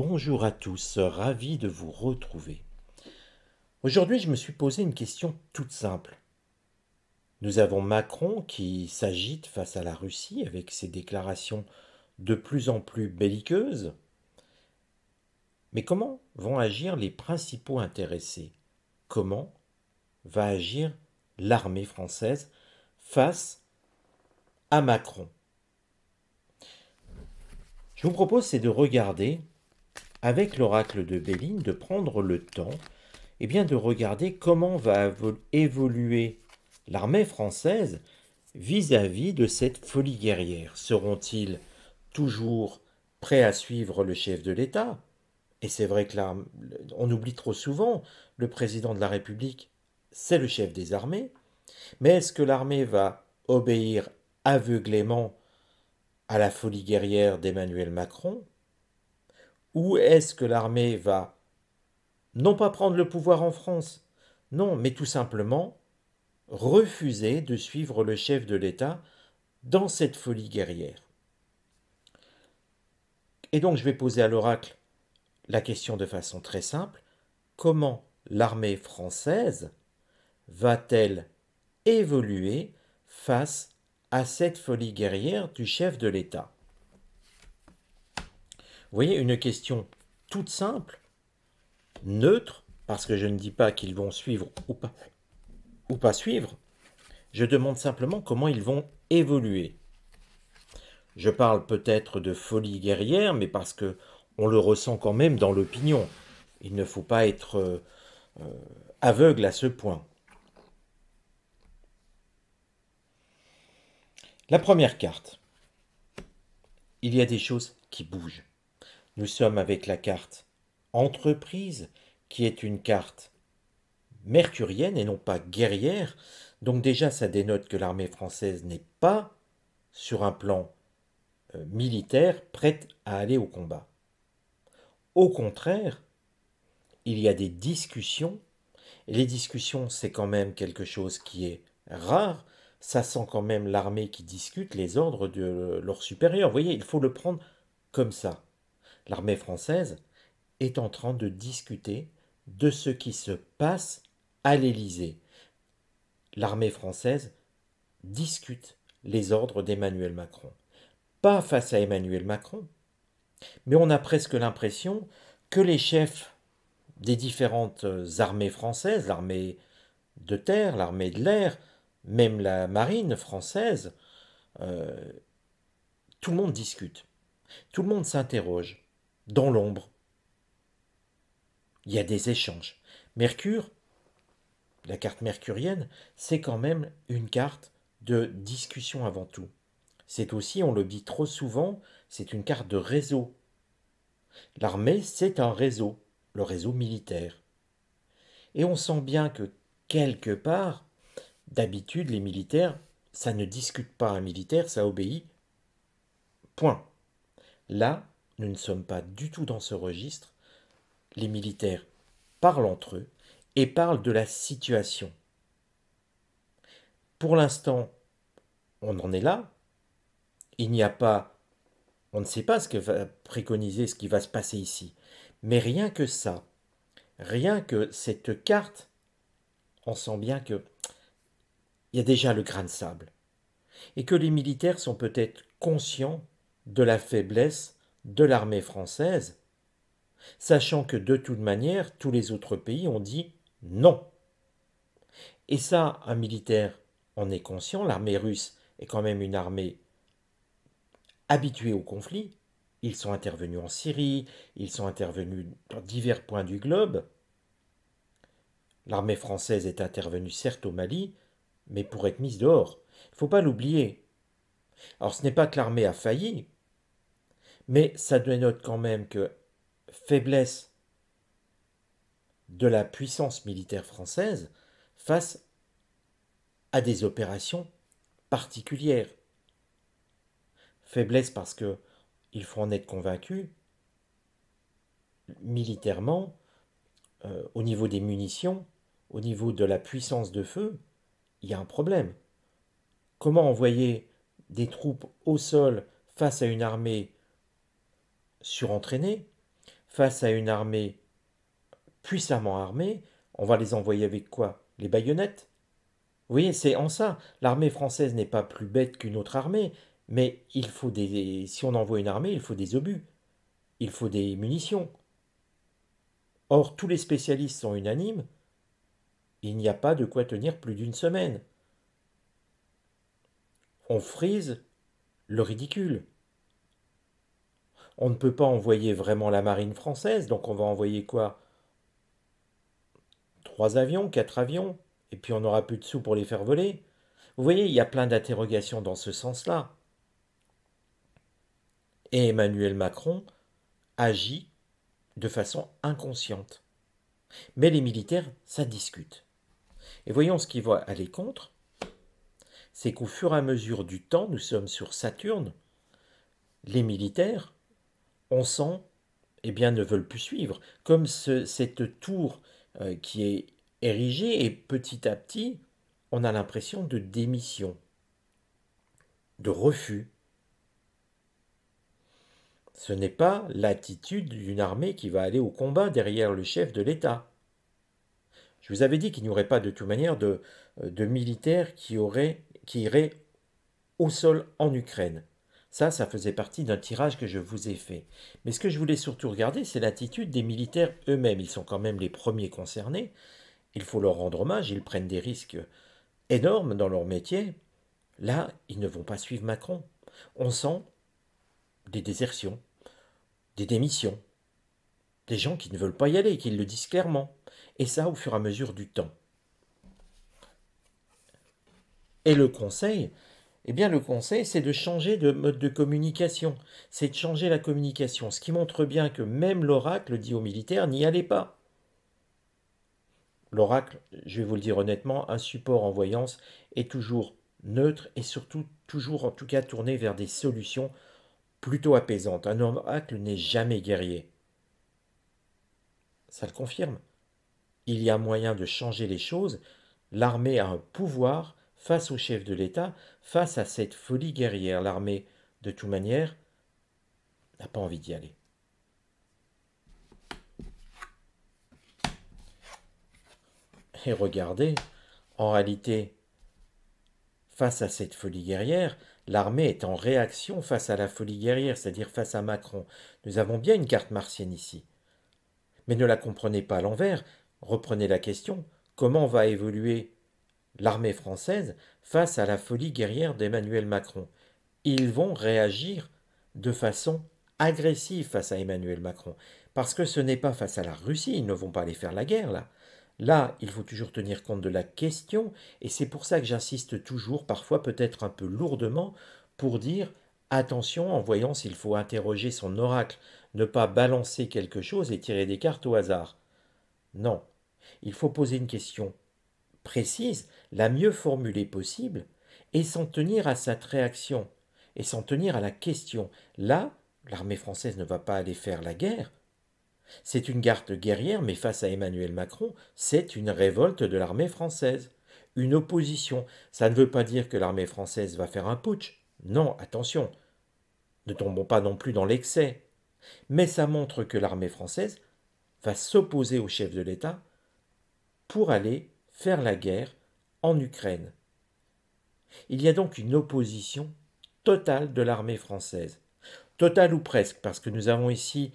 Bonjour à tous, ravi de vous retrouver. Aujourd'hui, je me suis posé une question toute simple. Nous avons Macron qui s'agite face à la Russie avec ses déclarations de plus en plus belliqueuses. Mais comment vont agir les principaux intéressés Comment va agir l'armée française face à Macron Je vous propose c'est de regarder avec l'oracle de Béline, de prendre le temps eh bien, de regarder comment va évoluer l'armée française vis-à-vis -vis de cette folie guerrière. Seront-ils toujours prêts à suivre le chef de l'État Et c'est vrai que là, on oublie trop souvent, le président de la République, c'est le chef des armées. Mais est-ce que l'armée va obéir aveuglément à la folie guerrière d'Emmanuel Macron où est-ce que l'armée va non pas prendre le pouvoir en France, non, mais tout simplement refuser de suivre le chef de l'État dans cette folie guerrière. Et donc je vais poser à l'oracle la question de façon très simple, comment l'armée française va-t-elle évoluer face à cette folie guerrière du chef de l'État vous voyez, une question toute simple, neutre, parce que je ne dis pas qu'ils vont suivre ou pas, ou pas suivre, je demande simplement comment ils vont évoluer. Je parle peut-être de folie guerrière, mais parce que on le ressent quand même dans l'opinion. Il ne faut pas être euh, euh, aveugle à ce point. La première carte. Il y a des choses qui bougent. Nous sommes avec la carte entreprise, qui est une carte mercurienne et non pas guerrière. Donc déjà, ça dénote que l'armée française n'est pas sur un plan euh, militaire prête à aller au combat. Au contraire, il y a des discussions. les discussions, c'est quand même quelque chose qui est rare. Ça sent quand même l'armée qui discute les ordres de euh, leurs supérieur. Vous voyez, il faut le prendre comme ça l'armée française est en train de discuter de ce qui se passe à l'Élysée. L'armée française discute les ordres d'Emmanuel Macron. Pas face à Emmanuel Macron, mais on a presque l'impression que les chefs des différentes armées françaises, l'armée de terre, l'armée de l'air, même la marine française, euh, tout le monde discute, tout le monde s'interroge dans l'ombre. Il y a des échanges. Mercure, la carte mercurienne, c'est quand même une carte de discussion avant tout. C'est aussi, on le dit trop souvent, c'est une carte de réseau. L'armée, c'est un réseau, le réseau militaire. Et on sent bien que quelque part, d'habitude, les militaires, ça ne discute pas. Un militaire, ça obéit. Point. Là, nous ne sommes pas du tout dans ce registre. Les militaires parlent entre eux et parlent de la situation. Pour l'instant, on en est là. Il n'y a pas... On ne sait pas ce que va préconiser, ce qui va se passer ici. Mais rien que ça, rien que cette carte, on sent bien que il y a déjà le grain de sable. Et que les militaires sont peut-être conscients de la faiblesse de l'armée française, sachant que de toute manière, tous les autres pays ont dit non. Et ça, un militaire en est conscient, l'armée russe est quand même une armée habituée au conflit, ils sont intervenus en Syrie, ils sont intervenus dans divers points du globe. L'armée française est intervenue certes au Mali, mais pour être mise dehors. Il ne faut pas l'oublier. Alors ce n'est pas que l'armée a failli, mais ça dénote quand même que faiblesse de la puissance militaire française face à des opérations particulières. Faiblesse parce que il faut en être convaincu militairement euh, au niveau des munitions, au niveau de la puissance de feu, il y a un problème. Comment envoyer des troupes au sol face à une armée surentraînés, face à une armée puissamment armée, on va les envoyer avec quoi Les baïonnettes Vous voyez, c'est en ça. L'armée française n'est pas plus bête qu'une autre armée, mais il faut des. Si on envoie une armée, il faut des obus, il faut des munitions. Or, tous les spécialistes sont unanimes, il n'y a pas de quoi tenir plus d'une semaine. On frise le ridicule. On ne peut pas envoyer vraiment la marine française, donc on va envoyer quoi Trois avions, quatre avions, et puis on n'aura plus de sous pour les faire voler. Vous voyez, il y a plein d'interrogations dans ce sens-là. Et Emmanuel Macron agit de façon inconsciente. Mais les militaires, ça discute. Et voyons ce qu'ils va aller contre. C'est qu'au fur et à mesure du temps, nous sommes sur Saturne, les militaires on sent, eh bien, ne veulent plus suivre. Comme cette tour euh, qui est érigée, et petit à petit, on a l'impression de démission, de refus. Ce n'est pas l'attitude d'une armée qui va aller au combat derrière le chef de l'État. Je vous avais dit qu'il n'y aurait pas de toute manière de, euh, militaires qui, qui iraient au sol en Ukraine. Ça, ça faisait partie d'un tirage que je vous ai fait. Mais ce que je voulais surtout regarder, c'est l'attitude des militaires eux-mêmes. Ils sont quand même les premiers concernés. Il faut leur rendre hommage, ils prennent des risques énormes dans leur métier. Là, ils ne vont pas suivre Macron. On sent des désertions, des démissions, des gens qui ne veulent pas y aller, qui le disent clairement. Et ça au fur et à mesure du temps. Et le Conseil, eh bien le conseil, c'est de changer de mode de communication, c'est de changer la communication, ce qui montre bien que même l'oracle dit aux militaires, n'y allez pas. L'oracle, je vais vous le dire honnêtement, un support en voyance est toujours neutre et surtout toujours en tout cas tourné vers des solutions plutôt apaisantes. Un oracle n'est jamais guerrier. Ça le confirme. Il y a moyen de changer les choses. L'armée a un pouvoir face au chef de l'État, face à cette folie guerrière. L'armée, de toute manière, n'a pas envie d'y aller. Et regardez, en réalité, face à cette folie guerrière, l'armée est en réaction face à la folie guerrière, c'est-à-dire face à Macron. Nous avons bien une carte martienne ici. Mais ne la comprenez pas à l'envers, reprenez la question, comment va évoluer l'armée française face à la folie guerrière d'Emmanuel Macron. Ils vont réagir de façon agressive face à Emmanuel Macron. Parce que ce n'est pas face à la Russie, ils ne vont pas aller faire la guerre là. Là, il faut toujours tenir compte de la question, et c'est pour ça que j'insiste toujours, parfois peut-être un peu lourdement, pour dire attention en voyant s'il faut interroger son oracle, ne pas balancer quelque chose et tirer des cartes au hasard. Non, il faut poser une question précise, la mieux formulée possible, et s'en tenir à cette réaction, et s'en tenir à la question. Là, l'armée française ne va pas aller faire la guerre. C'est une garde guerrière, mais face à Emmanuel Macron, c'est une révolte de l'armée française, une opposition. Ça ne veut pas dire que l'armée française va faire un putsch. Non, attention, ne tombons pas non plus dans l'excès. Mais ça montre que l'armée française va s'opposer au chef de l'État pour aller faire la guerre en Ukraine. Il y a donc une opposition totale de l'armée française. Totale ou presque, parce que nous avons ici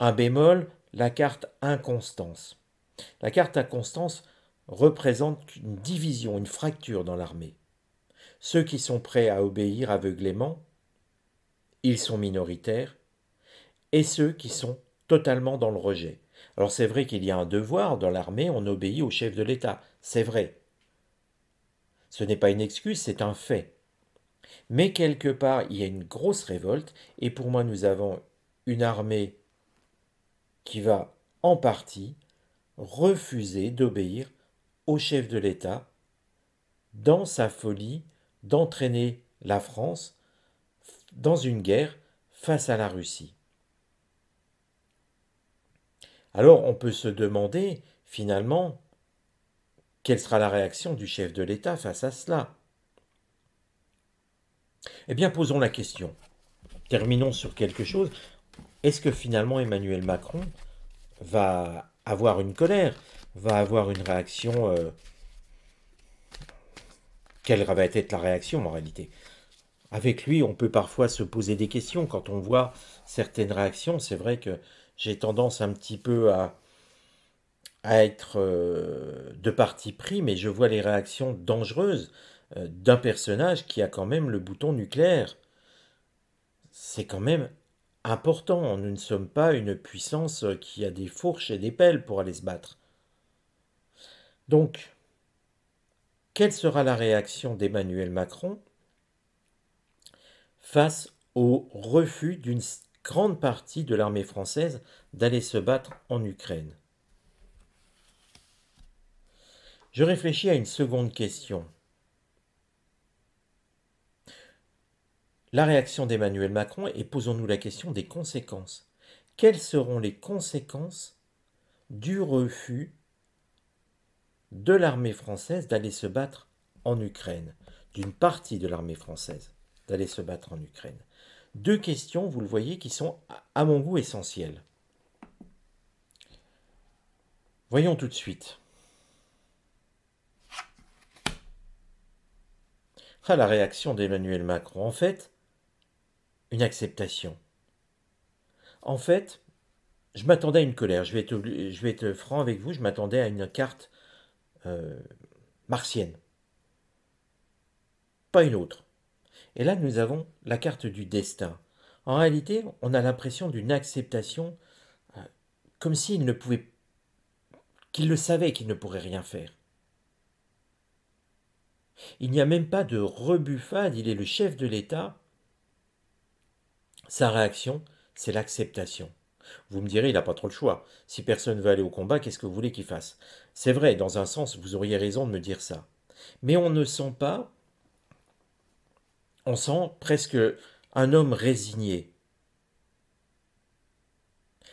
un bémol, la carte inconstance. La carte inconstance représente une division, une fracture dans l'armée. Ceux qui sont prêts à obéir aveuglément, ils sont minoritaires, et ceux qui sont totalement dans le rejet. Alors c'est vrai qu'il y a un devoir, dans l'armée on obéit au chef de l'État, c'est vrai. Ce n'est pas une excuse, c'est un fait. Mais quelque part, il y a une grosse révolte, et pour moi nous avons une armée qui va en partie refuser d'obéir au chef de l'État dans sa folie d'entraîner la France dans une guerre face à la Russie. Alors on peut se demander, finalement, quelle sera la réaction du chef de l'État face à cela Eh bien, posons la question. Terminons sur quelque chose. Est-ce que finalement Emmanuel Macron va avoir une colère, va avoir une réaction euh, Quelle va être la réaction en réalité Avec lui, on peut parfois se poser des questions quand on voit certaines réactions. C'est vrai que j'ai tendance un petit peu à, être euh, de parti pris, mais je vois les réactions dangereuses euh, d'un personnage qui a quand même le bouton nucléaire. C'est quand même important, nous ne sommes pas une puissance euh, qui a des fourches et des pelles pour aller se battre. Donc, quelle sera la réaction d'Emmanuel Macron face au refus d'une grande partie de l'armée française d'aller se battre en Ukraine. Je réfléchis à une seconde question. La réaction d'Emmanuel Macron et posons-nous la question des conséquences. Quelles seront les conséquences du refus de l'armée française d'aller se battre en Ukraine, d'une partie de l'armée française d'aller se battre en Ukraine deux questions, vous le voyez, qui sont à mon goût essentielles. Voyons tout de suite. à ah, la réaction d'Emmanuel Macron. En fait, une acceptation. En fait, je m'attendais à une colère. Je vais être, franc avec vous, je m'attendais à une carte euh, martienne. Pas une autre. Et là, nous avons la carte du destin. En réalité, on a l'impression d'une acceptation euh, comme s'il ne pouvait qu'il le savait qu'il ne pourrait rien faire. Il n'y a même pas de rebuffade, il est le chef de l'État. Sa réaction, c'est l'acceptation. Vous me direz, il n'a pas trop le choix. Si personne ne veut aller au combat, qu'est-ce que vous voulez qu'il fasse C'est vrai, dans un sens, vous auriez raison de me dire ça. Mais on ne sent pas on sent presque un homme résigné.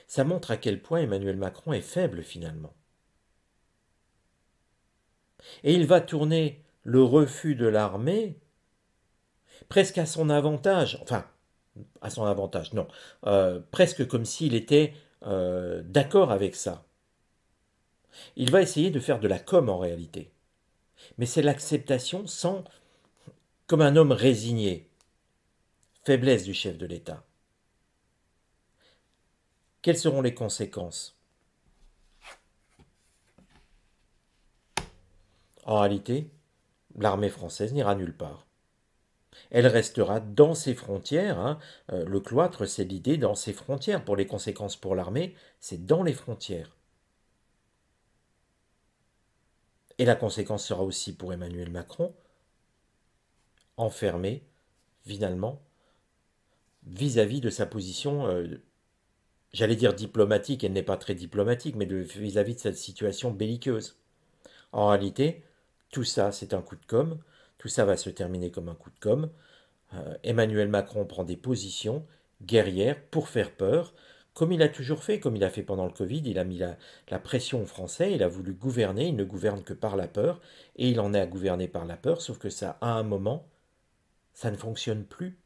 Ça montre à quel point Emmanuel Macron est faible finalement. Et il va tourner le refus de l'armée presque à son avantage, enfin, à son avantage, non, euh, presque comme s'il était euh, d'accord avec ça. Il va essayer de faire de la com en réalité. Mais c'est l'acceptation sans comme un homme résigné. Faiblesse du chef de l'État. Quelles seront les conséquences En réalité, l'armée française n'ira nulle part. Elle restera dans ses frontières. Hein. Euh, le cloître, c'est l'idée dans ses frontières. Pour les conséquences pour l'armée, c'est dans les frontières. Et la conséquence sera aussi pour Emmanuel Macron, enfermé, finalement, vis-à-vis de sa position, euh, j'allais dire diplomatique, elle n'est pas très diplomatique, mais vis-à-vis de, cette situation belliqueuse. En réalité, tout ça, c'est un coup de com', tout ça va se terminer comme un coup de com'. Euh, Emmanuel Macron prend des positions guerrières pour faire peur, comme il a toujours fait, comme il a fait pendant le Covid, il a mis la, la, pression aux Français, il a voulu gouverner, il ne gouverne que par la peur, et il en est à gouverner par la peur, sauf que ça, à un moment, ça ne fonctionne plus.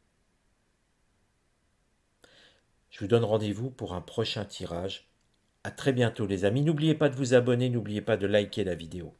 Je vous donne rendez-vous pour un prochain tirage. A très bientôt les amis. N'oubliez pas de vous abonner, n'oubliez pas de liker la vidéo.